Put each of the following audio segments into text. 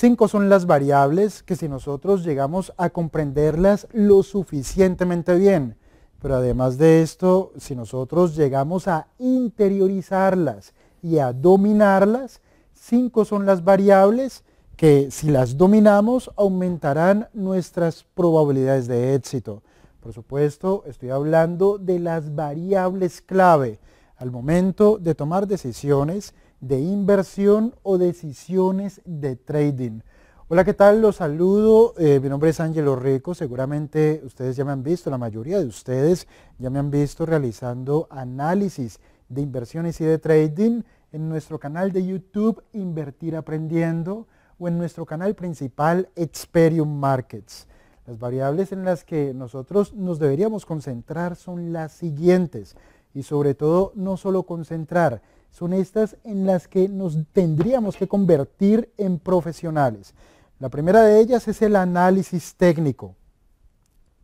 Cinco son las variables que si nosotros llegamos a comprenderlas lo suficientemente bien, pero además de esto, si nosotros llegamos a interiorizarlas y a dominarlas, cinco son las variables que si las dominamos aumentarán nuestras probabilidades de éxito. Por supuesto, estoy hablando de las variables clave. Al momento de tomar decisiones, de inversión o decisiones de trading. Hola, ¿qué tal? Los saludo. Eh, mi nombre es Ángelo Rico. Seguramente ustedes ya me han visto, la mayoría de ustedes ya me han visto realizando análisis de inversiones y de trading en nuestro canal de YouTube Invertir Aprendiendo o en nuestro canal principal Experium Markets. Las variables en las que nosotros nos deberíamos concentrar son las siguientes y sobre todo no solo concentrar, son estas en las que nos tendríamos que convertir en profesionales. La primera de ellas es el análisis técnico,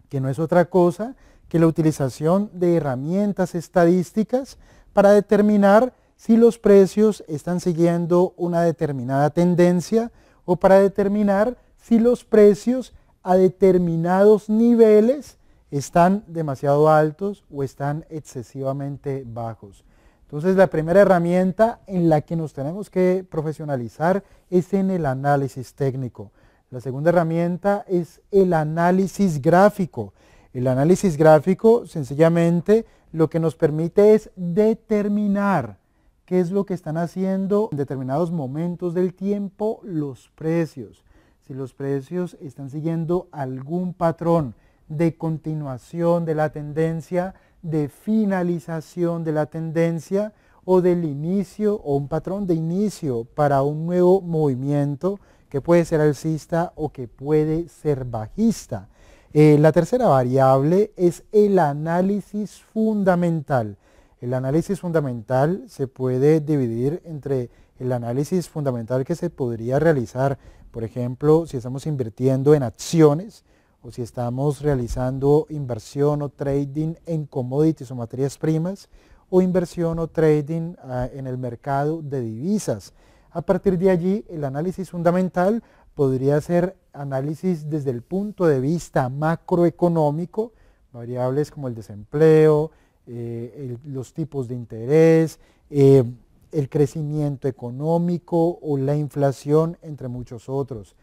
que no es otra cosa que la utilización de herramientas estadísticas para determinar si los precios están siguiendo una determinada tendencia o para determinar si los precios a determinados niveles están demasiado altos o están excesivamente bajos. Entonces la primera herramienta en la que nos tenemos que profesionalizar es en el análisis técnico. La segunda herramienta es el análisis gráfico. El análisis gráfico sencillamente lo que nos permite es determinar qué es lo que están haciendo en determinados momentos del tiempo los precios. Si los precios están siguiendo algún patrón de continuación de la tendencia, de finalización de la tendencia o del inicio o un patrón de inicio para un nuevo movimiento que puede ser alcista o que puede ser bajista. Eh, la tercera variable es el análisis fundamental. El análisis fundamental se puede dividir entre el análisis fundamental que se podría realizar, por ejemplo, si estamos invirtiendo en acciones, o si estamos realizando inversión o trading en commodities o materias primas, o inversión o trading ah, en el mercado de divisas. A partir de allí, el análisis fundamental podría ser análisis desde el punto de vista macroeconómico, variables como el desempleo, eh, los tipos de interés, eh, el crecimiento económico o la inflación, entre muchos otros.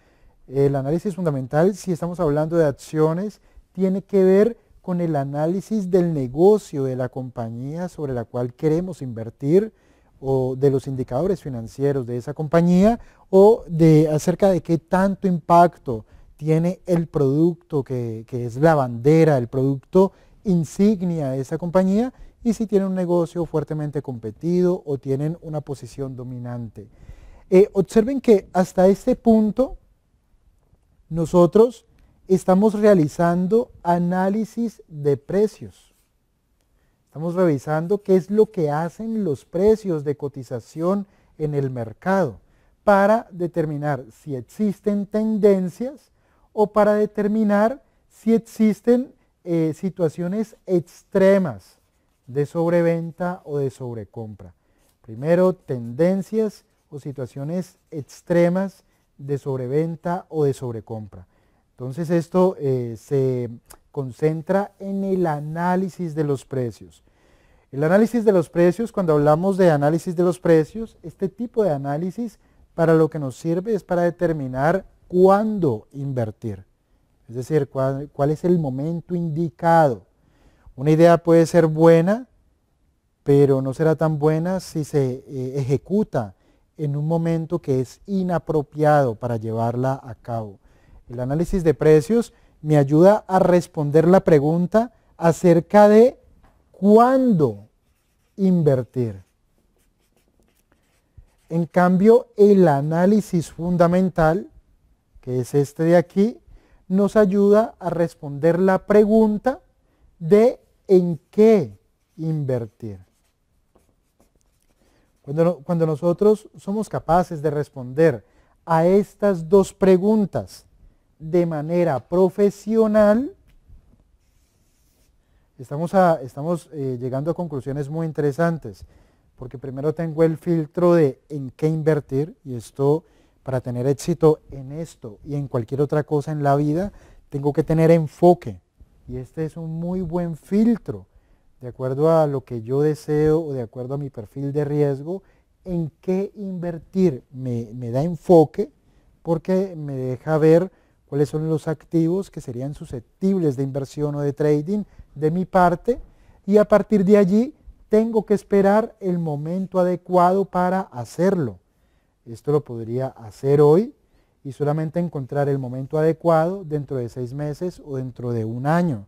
El análisis fundamental, si estamos hablando de acciones, tiene que ver con el análisis del negocio de la compañía sobre la cual queremos invertir o de los indicadores financieros de esa compañía o de acerca de qué tanto impacto tiene el producto que, es la bandera, el producto insignia de esa compañía y si tiene un negocio fuertemente competido o tienen una posición dominante. Eh, observen que hasta este punto nosotros estamos realizando análisis de precios. Estamos revisando qué es lo que hacen los precios de cotización en el mercado para determinar si existen tendencias o para determinar si existen eh, situaciones extremas de sobreventa o de sobrecompra. Primero, tendencias o situaciones extremas de sobreventa o de sobrecompra. Entonces esto eh, se concentra en el análisis de los precios. El análisis de los precios, cuando hablamos de análisis de los precios, este tipo de análisis para lo que nos sirve es para determinar cuándo invertir. Es decir, cuál, es el momento indicado. Una idea puede ser buena, pero no será tan buena si se eh, ejecuta en un momento que es inapropiado para llevarla a cabo. El análisis de precios me ayuda a responder la pregunta acerca de cuándo invertir. En cambio, el análisis fundamental, que es este de aquí, nos ayuda a responder la pregunta de en qué invertir. Cuando, nosotros somos capaces de responder a estas dos preguntas de manera profesional, estamos, eh, llegando a conclusiones muy interesantes, porque primero tengo el filtro de en qué invertir, y esto para tener éxito en esto y en cualquier otra cosa en la vida, tengo que tener enfoque, y este es un muy buen filtro de acuerdo a lo que yo deseo o de acuerdo a mi perfil de riesgo, en qué invertir. Me, da enfoque porque me deja ver cuáles son los activos que serían susceptibles de inversión o de trading de mi parte y a partir de allí tengo que esperar el momento adecuado para hacerlo. Esto lo podría hacer hoy y solamente encontrar el momento adecuado dentro de seis meses o dentro de un año.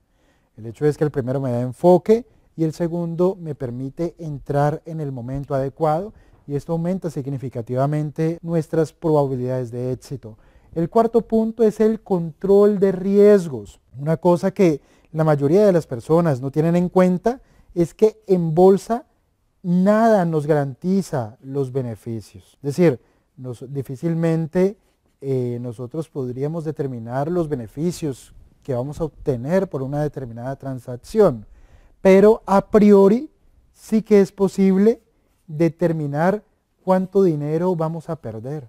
El hecho es que el primero me da enfoque, y el segundo me permite entrar en el momento adecuado y esto aumenta significativamente nuestras probabilidades de éxito. El cuarto punto es el control de riesgos. Una cosa que la mayoría de las personas no tienen en cuenta es que en bolsa nada nos garantiza los beneficios. Es decir, difícilmente eh, nosotros podríamos determinar los beneficios que vamos a obtener por una determinada transacción pero a priori sí que es posible determinar cuánto dinero vamos a perder.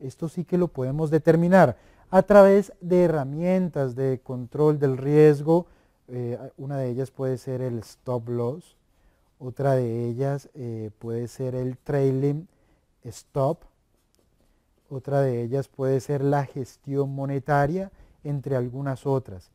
Esto sí que lo podemos determinar a través de herramientas de control del riesgo. Eh, una de ellas puede ser el stop loss, otra de ellas eh, puede ser el trailing stop, otra de ellas puede ser la gestión monetaria, entre algunas otras.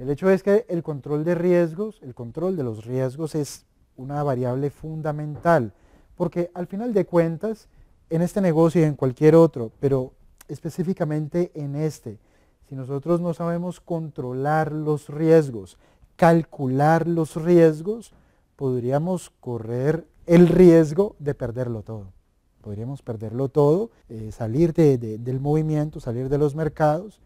El hecho es que el control de riesgos, el control de los riesgos es una variable fundamental, porque al final de cuentas, en este negocio y en cualquier otro, pero específicamente en este, si nosotros no sabemos controlar los riesgos, calcular los riesgos, podríamos correr el riesgo de perderlo todo. Podríamos perderlo todo, eh, salir del movimiento, salir de los mercados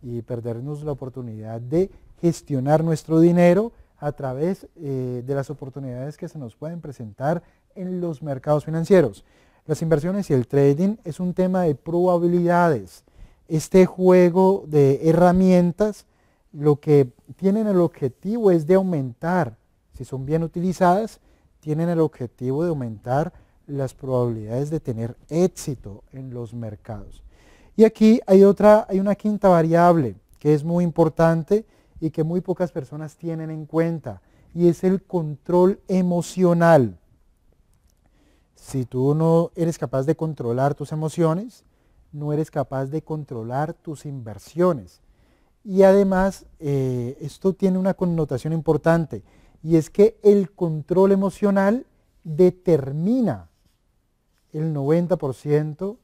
y perdernos la oportunidad de gestionar nuestro dinero a través eh, de las oportunidades que se nos pueden presentar en los mercados financieros. Las inversiones y el trading es un tema de probabilidades. Este juego de herramientas lo que tienen el objetivo es de aumentar, si son bien utilizadas, tienen el objetivo de aumentar las probabilidades de tener éxito en los mercados. Y aquí hay otra, hay una quinta variable que es muy importante, y que muy pocas personas tienen en cuenta, y es el control emocional. Si tú no eres capaz de controlar tus emociones, no eres capaz de controlar tus inversiones. Y además, eh, esto tiene una connotación importante, y es que el control emocional determina el 90%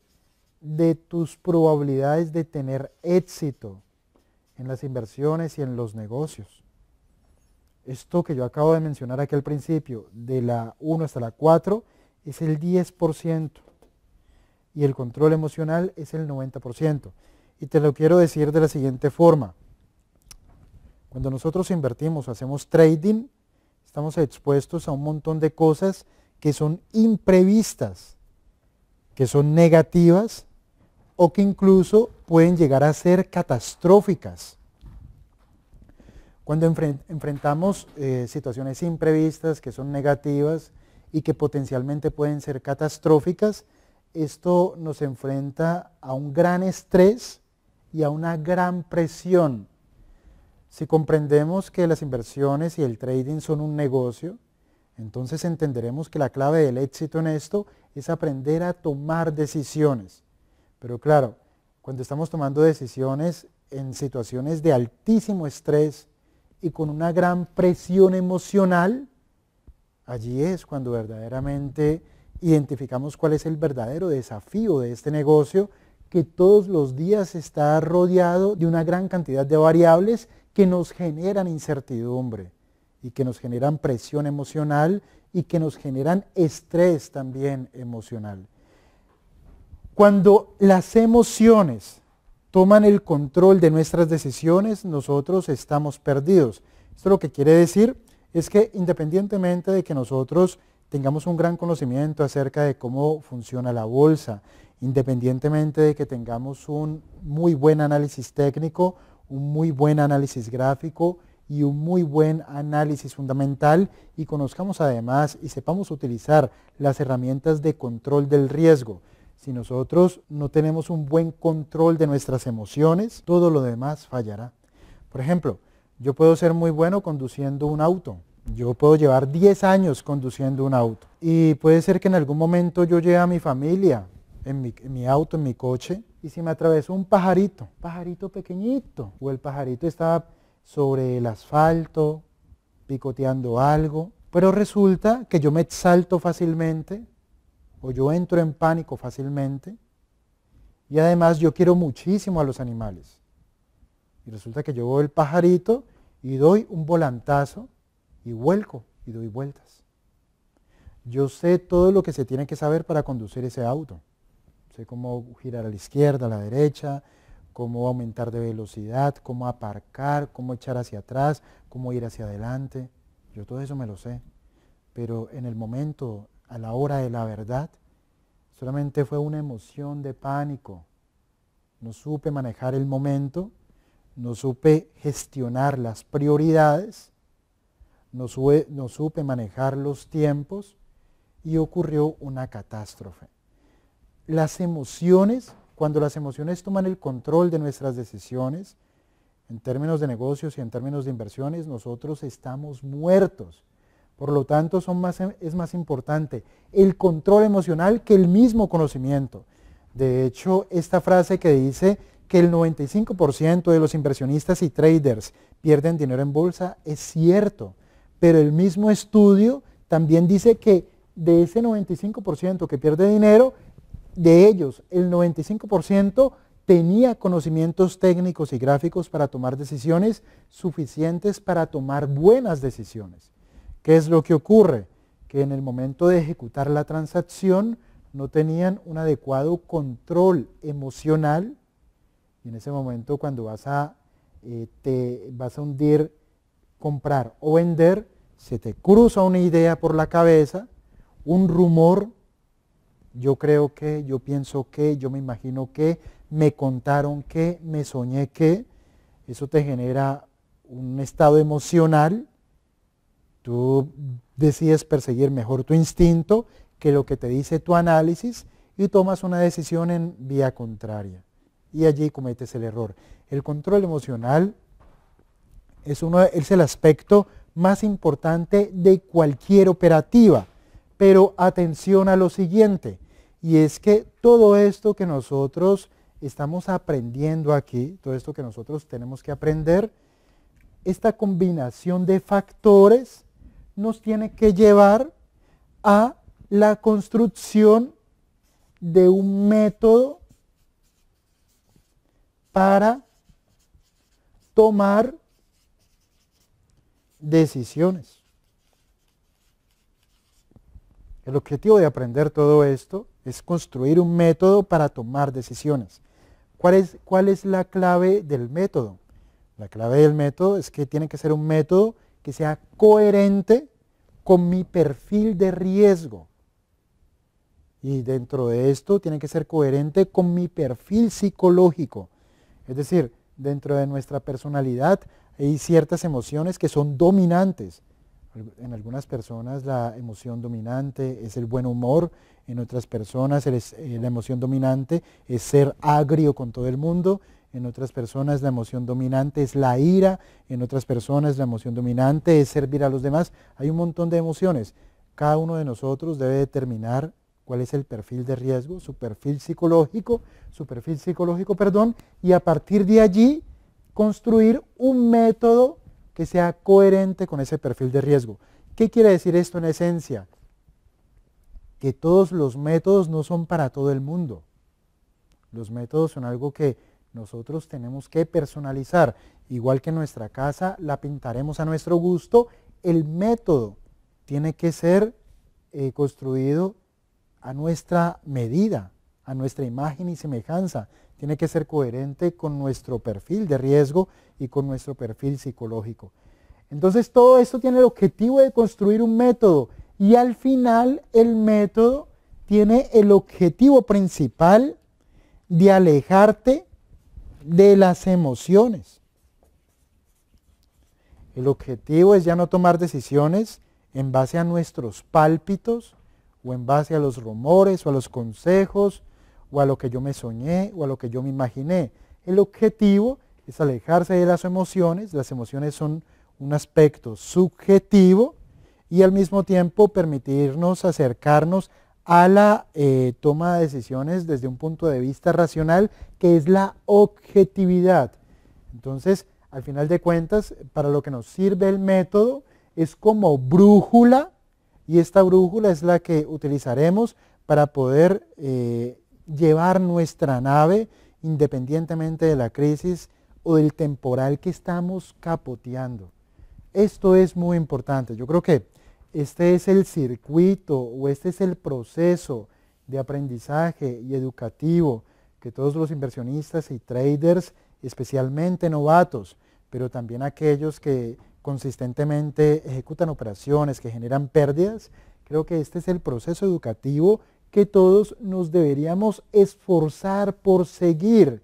de tus probabilidades de tener éxito en las inversiones y en los negocios. Esto que yo acabo de mencionar aquí al principio, de la 1 hasta la 4, es el 10%. Y el control emocional es el 90%. Y te lo quiero decir de la siguiente forma. Cuando nosotros invertimos, hacemos trading, estamos expuestos a un montón de cosas que son imprevistas, que son negativas o que incluso pueden llegar a ser catastróficas. Cuando enfrentamos eh, situaciones imprevistas que son negativas y que potencialmente pueden ser catastróficas, esto nos enfrenta a un gran estrés y a una gran presión. Si comprendemos que las inversiones y el trading son un negocio, entonces entenderemos que la clave del éxito en esto es aprender a tomar decisiones. Pero claro, cuando estamos tomando decisiones en situaciones de altísimo estrés y con una gran presión emocional, allí es cuando verdaderamente identificamos cuál es el verdadero desafío de este negocio que todos los días está rodeado de una gran cantidad de variables que nos generan incertidumbre y que nos generan presión emocional y que nos generan estrés también emocional. Cuando las emociones toman el control de nuestras decisiones, nosotros estamos perdidos. Esto lo que quiere decir es que independientemente de que nosotros tengamos un gran conocimiento acerca de cómo funciona la bolsa, independientemente de que tengamos un muy buen análisis técnico, un muy buen análisis gráfico y un muy buen análisis fundamental y conozcamos además y sepamos utilizar las herramientas de control del riesgo. Si nosotros no tenemos un buen control de nuestras emociones, todo lo demás fallará. Por ejemplo, yo puedo ser muy bueno conduciendo un auto. Yo puedo llevar 10 años conduciendo un auto. Y puede ser que en algún momento yo lleve a mi familia en mi, auto, en mi coche, y si me atravesó un pajarito, pajarito pequeñito, o el pajarito estaba sobre el asfalto, picoteando algo, pero resulta que yo me salto fácilmente, o yo entro en pánico fácilmente y además yo quiero muchísimo a los animales. Y resulta que yo veo el pajarito y doy un volantazo y vuelco y doy vueltas. Yo sé todo lo que se tiene que saber para conducir ese auto. Sé cómo girar a la izquierda, a la derecha, cómo aumentar de velocidad, cómo aparcar, cómo echar hacia atrás, cómo ir hacia adelante. Yo todo eso me lo sé. Pero en el momento a la hora de la verdad, solamente fue una emoción de pánico. No supe manejar el momento, no supe gestionar las prioridades, no, no supe manejar los tiempos y ocurrió una catástrofe. Las emociones, cuando las emociones toman el control de nuestras decisiones, en términos de negocios y en términos de inversiones, nosotros estamos muertos. Por lo tanto, es más importante el control emocional que el mismo conocimiento. De hecho, esta frase que dice que el 95% de los inversionistas y traders pierden dinero en bolsa es cierto, pero el mismo estudio también dice que de ese 95% que pierde dinero, de ellos el 95% tenía conocimientos técnicos y gráficos para tomar decisiones suficientes para tomar buenas decisiones. ¿Qué es lo que ocurre? Que en el momento de ejecutar la transacción no tenían un adecuado control emocional y en ese momento cuando vas a, eh, te, vas a hundir, comprar o vender, se te cruza una idea por la cabeza, un rumor, yo creo que, yo pienso que, yo me imagino que, me contaron que, me soñé que, eso te genera un estado emocional Tú decides perseguir mejor tu instinto que lo que te dice tu análisis y tomas una decisión en vía contraria. Y allí cometes el error. El control emocional es, uno, es el aspecto más importante de cualquier operativa. Pero atención a lo siguiente, y es que todo esto que nosotros estamos aprendiendo aquí, todo esto que nosotros tenemos que aprender, esta combinación de factores nos tiene que llevar a la construcción de un método para tomar decisiones. El objetivo de aprender todo esto es construir un método para tomar decisiones. ¿Cuál es, ¿Cuál es, la clave del método? La clave del método es que tiene que ser un método que sea coherente con mi perfil de riesgo. Y dentro de esto tiene que ser coherente con mi perfil psicológico. Es decir, dentro de nuestra personalidad hay ciertas emociones que son dominantes. En algunas personas la emoción dominante es el buen humor, en otras personas eh, la emoción dominante es ser agrio con todo el mundo, en otras personas la emoción dominante es la ira, en otras personas la emoción dominante es servir a los demás. Hay un montón de emociones. Cada uno de nosotros debe determinar cuál es el perfil de riesgo, su perfil psicológico, su perfil psicológico, perdón, y a partir de allí construir un método que sea coherente con ese perfil de riesgo. ¿Qué quiere decir esto en esencia? Que todos los métodos no son para todo el mundo. Los métodos son algo que nosotros tenemos que personalizar, igual que nuestra casa, la pintaremos a nuestro gusto, el método tiene que ser eh, construido a nuestra medida, a nuestra imagen y semejanza. Tiene que ser coherente con nuestro perfil de riesgo y con nuestro perfil psicológico. Entonces todo esto tiene el objetivo de construir un método y al final el método tiene el objetivo principal de alejarte de las emociones. El objetivo es ya no tomar decisiones en base a nuestros pálpitos o en base a los rumores o a los consejos o a lo que yo me soñé o a lo que yo me imaginé. El objetivo es alejarse de las emociones. Las emociones son un aspecto subjetivo y al mismo tiempo permitirnos acercarnos a la eh, toma de decisiones desde un punto de vista racional, que es la objetividad. Entonces, al final de cuentas, para lo que nos sirve el método es como brújula, y esta brújula es la que utilizaremos para poder eh, llevar nuestra nave independientemente de la crisis o del temporal que estamos capoteando. Esto es muy importante. Yo creo que este es el circuito o este es el proceso de aprendizaje y educativo que todos los inversionistas y traders, especialmente novatos, pero también aquellos que consistentemente ejecutan operaciones que generan pérdidas, creo que este es el proceso educativo que todos nos deberíamos esforzar por seguir,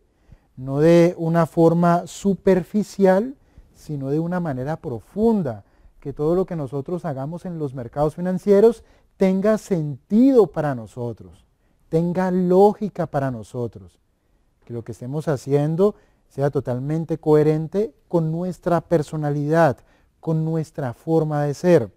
no de una forma superficial, sino de una manera profunda, que todo lo que nosotros hagamos en los mercados financieros tenga sentido para nosotros, tenga lógica para nosotros, que lo que estemos haciendo sea totalmente coherente con nuestra personalidad, con nuestra forma de ser.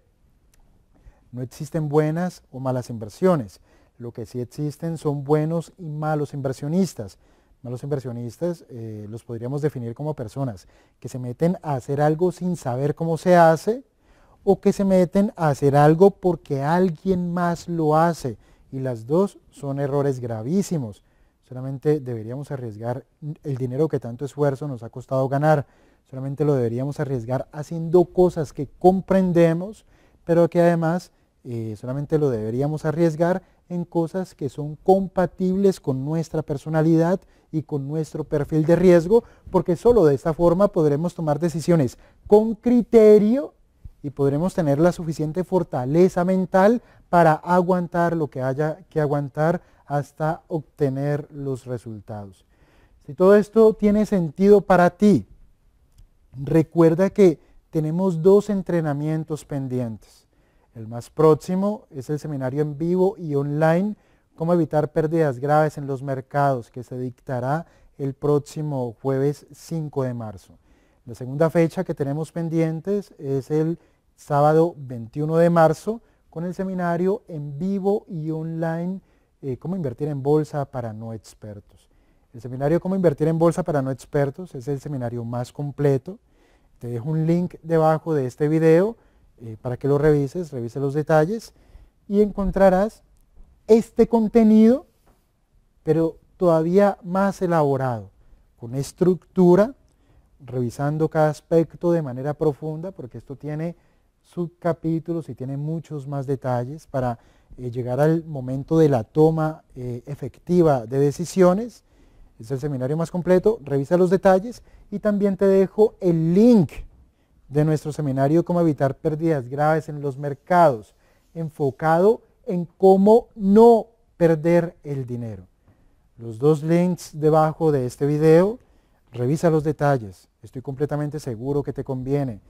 No existen buenas o malas inversiones. Lo que sí existen son buenos y malos inversionistas. Malos inversionistas eh, los podríamos definir como personas que se meten a hacer algo sin saber cómo se hace, o que se meten a hacer algo porque alguien más lo hace. Y las dos son errores gravísimos. Solamente deberíamos arriesgar el dinero que tanto esfuerzo nos ha costado ganar. Solamente lo deberíamos arriesgar haciendo cosas que comprendemos, pero que además eh, solamente lo deberíamos arriesgar en cosas que son compatibles con nuestra personalidad y con nuestro perfil de riesgo, porque solo de esta forma podremos tomar decisiones con criterio y podremos tener la suficiente fortaleza mental para aguantar lo que haya que aguantar hasta obtener los resultados. Si todo esto tiene sentido para ti, recuerda que tenemos dos entrenamientos pendientes. El más próximo es el seminario en vivo y online, cómo evitar pérdidas graves en los mercados, que se dictará el próximo jueves 5 de marzo. La segunda fecha que tenemos pendientes es el sábado 21 de marzo, con el seminario en vivo y online, eh, Cómo invertir en bolsa para no expertos. El seminario Cómo invertir en bolsa para no expertos es el seminario más completo. Te dejo un link debajo de este video eh, para que lo revises, revise los detalles y encontrarás este contenido, pero todavía más elaborado, con estructura, revisando cada aspecto de manera profunda, porque esto tiene subcapítulos y tiene muchos más detalles para eh, llegar al momento de la toma eh, efectiva de decisiones. Es el seminario más completo, revisa los detalles y también te dejo el link de nuestro seminario Cómo evitar pérdidas graves en los mercados, enfocado en cómo no perder el dinero. Los dos links debajo de este video, revisa los detalles, estoy completamente seguro que te conviene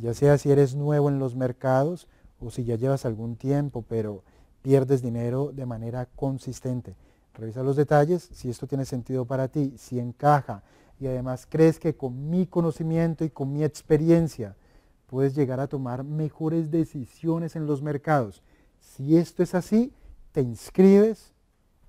ya sea si eres nuevo en los mercados o si ya llevas algún tiempo, pero pierdes dinero de manera consistente. Revisa los detalles, si esto tiene sentido para ti, si encaja y además crees que con mi conocimiento y con mi experiencia puedes llegar a tomar mejores decisiones en los mercados. Si esto es así, te inscribes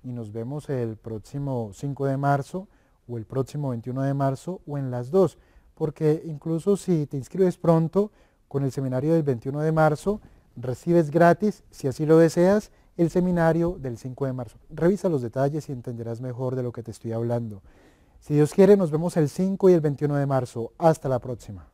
y nos vemos el próximo 5 de marzo o el próximo 21 de marzo o en las dos porque incluso si te inscribes pronto con el seminario del 21 de marzo, recibes gratis, si así lo deseas, el seminario del 5 de marzo. Revisa los detalles y entenderás mejor de lo que te estoy hablando. Si Dios quiere, nos vemos el 5 y el 21 de marzo. Hasta la próxima.